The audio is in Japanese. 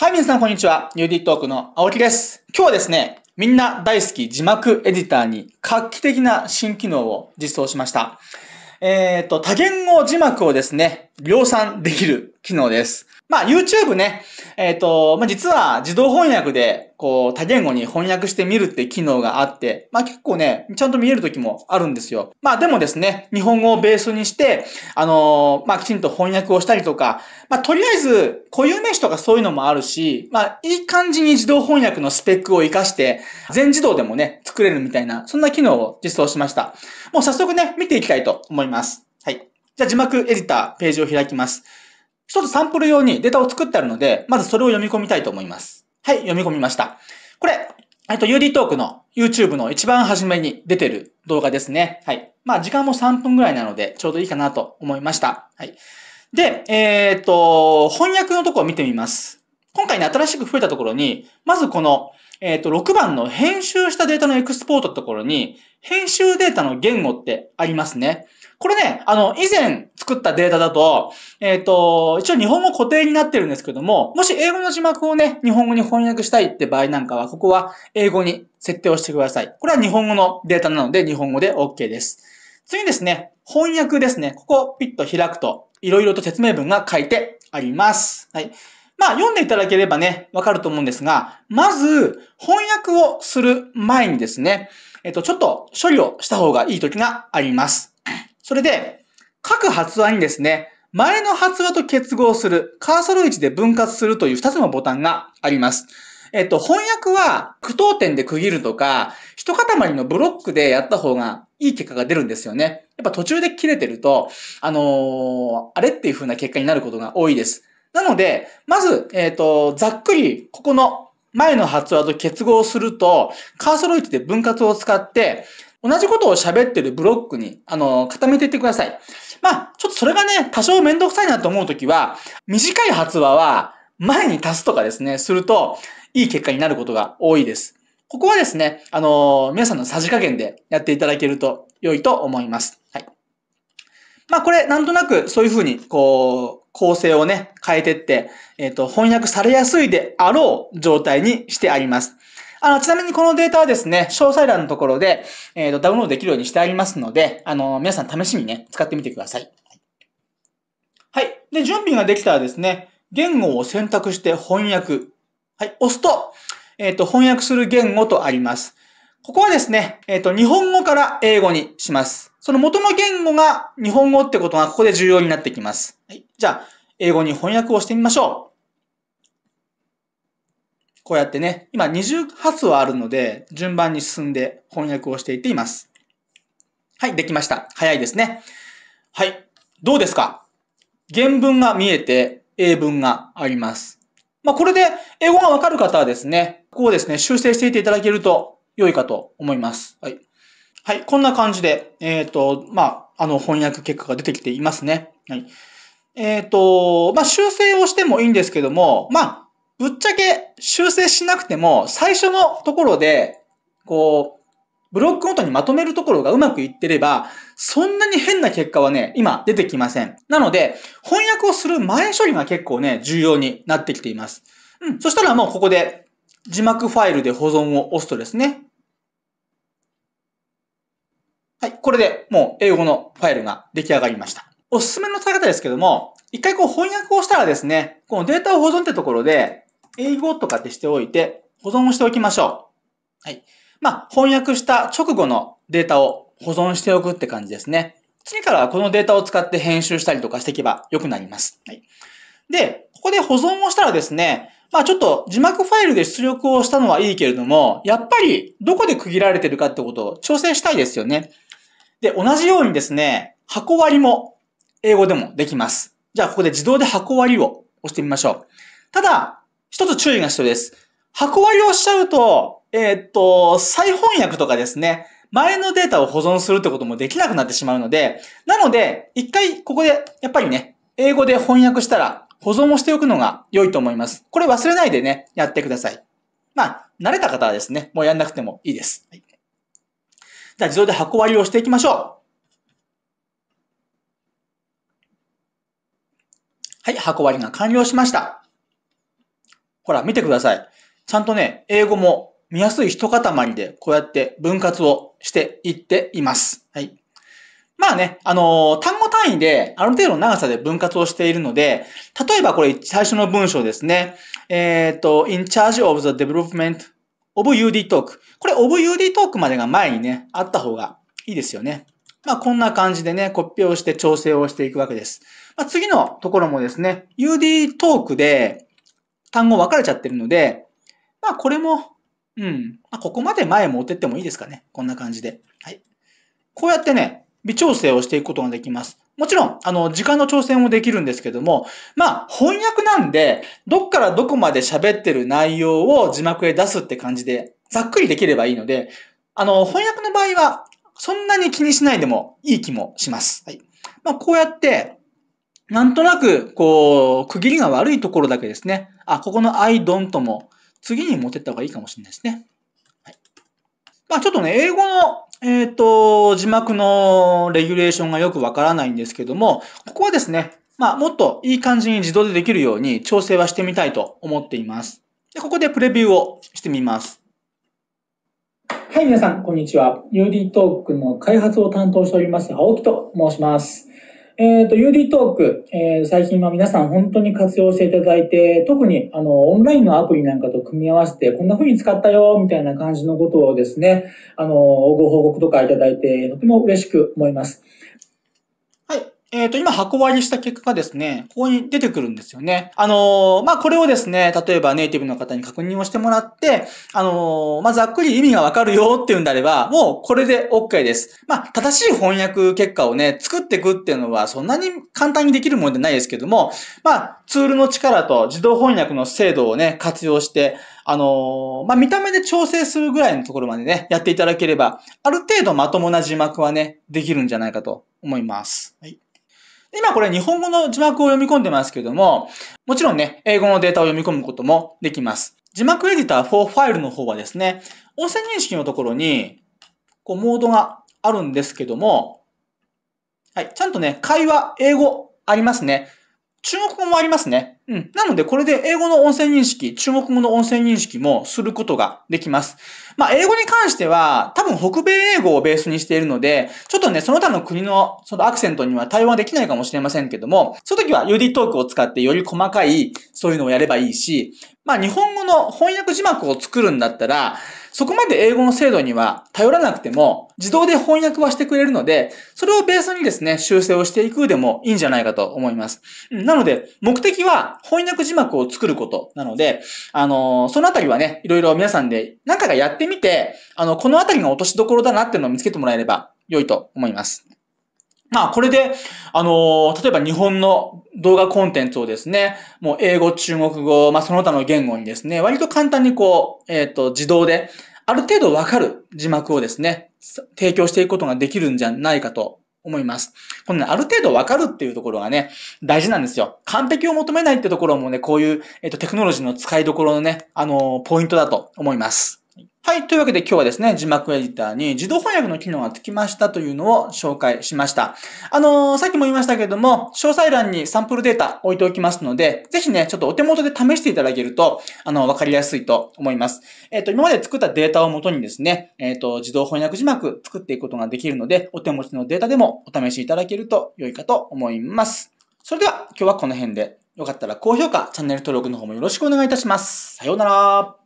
はい、皆さん、こんにちは。ニューディートークの青木です。今日はですね、みんな大好き字幕エディターに画期的な新機能を実装しました。えっ、ー、と、多言語字幕をですね、量産できる機能です。まあ、YouTube ね、えっ、ー、と、まあ、実は自動翻訳で、こう、多言語に翻訳してみるって機能があって、まあ、結構ね、ちゃんと見える時もあるんですよ。まあ、でもですね、日本語をベースにして、あのー、まあ、きちんと翻訳をしたりとか、まあ、とりあえず、固有名詞とかそういうのもあるし、まあ、いい感じに自動翻訳のスペックを活かして、全自動でもね、作れるみたいな、そんな機能を実装しました。もう早速ね、見ていきたいと思います。はい。じゃあ字幕エディター、ページを開きます。一つサンプル用にデータを作ってあるので、まずそれを読み込みたいと思います。はい、読み込みました。これ、えっと、UD トークの YouTube の一番初めに出てる動画ですね。はい。まあ、時間も3分ぐらいなので、ちょうどいいかなと思いました。はい。で、えー、っと、翻訳のとこを見てみます。今回ね、新しく増えたところに、まずこの、えっ、と、6番の編集したデータのエクスポートってところに、編集データの言語ってありますね。これね、あの、以前作ったデータだと、えっ、ー、と、一応日本語固定になってるんですけども、もし英語の字幕をね、日本語に翻訳したいって場合なんかは、ここは英語に設定をしてください。これは日本語のデータなので、日本語で OK です。次にですね、翻訳ですね。ここピッと開くと、いろいろと説明文が書いてあります。はい。まあ、読んでいただければね、わかると思うんですが、まず、翻訳をする前にですね、えっと、ちょっと処理をした方がいい時があります。それで、各発話にですね、前の発話と結合する、カーソル位置で分割するという2つのボタンがあります。えっと、翻訳は句読点で区切るとか、一塊のブロックでやった方がいい結果が出るんですよね。やっぱ途中で切れてると、あのー、あれっていう風な結果になることが多いです。なので、まず、えっ、ー、と、ざっくり、ここの前の発話と結合すると、カーソル位置で分割を使って、同じことを喋ってるブロックに、あの、固めていってください。まあ、ちょっとそれがね、多少めんどくさいなと思うときは、短い発話は前に足すとかですね、すると、いい結果になることが多いです。ここはですね、あの、皆さんのさじ加減でやっていただけると良いと思います。はい。まあ、これ、なんとなくそういうふうに、こう、構成をね、変えてって、えっ、ー、と、翻訳されやすいであろう状態にしてあります。あの、ちなみにこのデータはですね、詳細欄のところで、えっ、ー、と、ダウンロードできるようにしてありますので、あの、皆さん試しにね、使ってみてください。はい。で、準備ができたらですね、言語を選択して翻訳。はい。押すと、えっ、ー、と、翻訳する言語とあります。ここはですね、えっ、ー、と、日本語から英語にします。その元の言語が日本語ってことがここで重要になってきます。はい、じゃあ、英語に翻訳をしてみましょう。こうやってね、今20発はあるので、順番に進んで翻訳をしていっています。はい、できました。早いですね。はい、どうですか原文が見えて、英文があります。まあ、これで英語がわかる方はですね、ここをですね、修正していっていただけると良いかと思います。はい。はい、こんな感じで、えっ、ー、と、まあ、あの、翻訳結果が出てきていますね。はい。えっ、ー、と、まあ、修正をしてもいいんですけども、まあ、ぶっちゃけ修正しなくても、最初のところで、こう、ブロックごとにまとめるところがうまくいってれば、そんなに変な結果はね、今出てきません。なので、翻訳をする前処理が結構ね、重要になってきています。うん、そしたらもうここで字幕ファイルで保存を押すとですね、はい、これでもう英語のファイルが出来上がりました。おすすめの使い方ですけども、一回こう翻訳をしたらですね、このデータを保存ってところで、英語とかってしておいて、保存をしておきましょう。はい。まあ、翻訳した直後のデータを保存しておくって感じですね。次からはこのデータを使って編集したりとかしていけば良くなります。はい。で、ここで保存をしたらですね、まあちょっと字幕ファイルで出力をしたのはいいけれども、やっぱりどこで区切られてるかってことを調整したいですよね。で、同じようにですね、箱割りも英語でもできます。じゃあここで自動で箱割りを押してみましょう。ただ、一つ注意が必要です。箱割りをしちゃうと、えー、っと、再翻訳とかですね、前のデータを保存するってこともできなくなってしまうので、なので、一回ここで、やっぱりね、英語で翻訳したら、保存をしておくのが良いと思います。これ忘れないでね、やってください。まあ、慣れた方はですね、もうやんなくてもいいです。はい、じゃあ、自動で箱割りをしていきましょう。はい、箱割りが完了しました。ほら、見てください。ちゃんとね、英語も見やすい一塊で、こうやって分割をしていっています。はい。まあね、あのー、単語単位で、ある程度の長さで分割をしているので、例えばこれ最初の文章ですね。えっ、ー、と、in charge of the development of UD talk。これ of UD talk までが前にね、あった方がいいですよね。まあ、こんな感じでね、コピーをして調整をしていくわけです。まあ、次のところもですね、UD トークで単語分かれちゃってるので、まあ、これも、うん、まあ、ここまで前持ってってもいいですかね。こんな感じで。はい。こうやってね、微調整をしていくことができます。もちろん、あの、時間の挑戦もできるんですけども、まあ、翻訳なんで、どっからどこまで喋ってる内容を字幕へ出すって感じで、ざっくりできればいいので、あの、翻訳の場合は、そんなに気にしないでもいい気もします。はい。まあ、こうやって、なんとなく、こう、区切りが悪いところだけですね。あ、ここの I don't も、次に持ってった方がいいかもしれないですね。まあちょっとね、英語の、えっ、ー、と、字幕のレギュレーションがよくわからないんですけども、ここはですね、まあもっといい感じに自動でできるように調整はしてみたいと思っています。で、ここでプレビューをしてみます。はい、皆さん、こんにちは。UD トークの開発を担当しております、青木と申します。えっ、ー、と、UD トーク、えー、最近は皆さん本当に活用していただいて、特にあの、オンラインのアプリなんかと組み合わせて、こんな風に使ったよ、みたいな感じのことをですね、あの、ご報告とかいただいて、とても嬉しく思います。えっ、ー、と、今箱割りした結果がですね、ここに出てくるんですよね。あのー、まあ、これをですね、例えばネイティブの方に確認をしてもらって、あのー、まあ、ざっくり意味がわかるよっていうんであれば、もうこれで OK です。まあ、正しい翻訳結果をね、作っていくっていうのはそんなに簡単にできるものでないですけども、まあ、ツールの力と自動翻訳の精度をね、活用して、あのまあ、見た目で調整するぐらいのところまでね、やっていただければ、ある程度まともな字幕はね、できるんじゃないかと思います。はい。今これ日本語の字幕を読み込んでますけども、もちろんね、英語のデータを読み込むこともできます。字幕エディター4ファイルの方はですね、音声認識のところに、こう、モードがあるんですけども、はい、ちゃんとね、会話、英語ありますね。中国語もありますね。うん。なので、これで英語の音声認識、中国語の音声認識もすることができます。まあ、英語に関しては、多分北米英語をベースにしているので、ちょっとね、その他の国のそのアクセントには対応はできないかもしれませんけども、その時は UD トークを使ってより細かい、そういうのをやればいいし、まあ、日本語の翻訳字幕を作るんだったら、そこまで英語の精度には頼らなくても、自動で翻訳はしてくれるので、それをベースにですね、修正をしていくでもいいんじゃないかと思います。なので、目的は翻訳字幕を作ることなので、あのー、そのあたりはね、いろいろ皆さんで何かかやってみて、あの、このあたりが落としどころだなっていうのを見つけてもらえれば良いと思います。まあ、これで、あのー、例えば日本の動画コンテンツをですね、もう英語、中国語、まあ、その他の言語にですね、割と簡単にこう、えっ、ー、と、自動で、ある程度わかる字幕をですね、提供していくことができるんじゃないかと思います。このね、ある程度わかるっていうところがね、大事なんですよ。完璧を求めないってところもね、こういう、えっ、ー、と、テクノロジーの使いどころのね、あのー、ポイントだと思います。はい。というわけで今日はですね、字幕エディターに自動翻訳の機能がつきましたというのを紹介しました。あのー、さっきも言いましたけれども、詳細欄にサンプルデータ置いておきますので、ぜひね、ちょっとお手元で試していただけると、あの、わかりやすいと思います。えっ、ー、と、今まで作ったデータをもとにですね、えっ、ー、と、自動翻訳字幕作っていくことができるので、お手持ちのデータでもお試しいただけると良いかと思います。それでは、今日はこの辺で、よかったら高評価、チャンネル登録の方もよろしくお願いいたします。さようなら。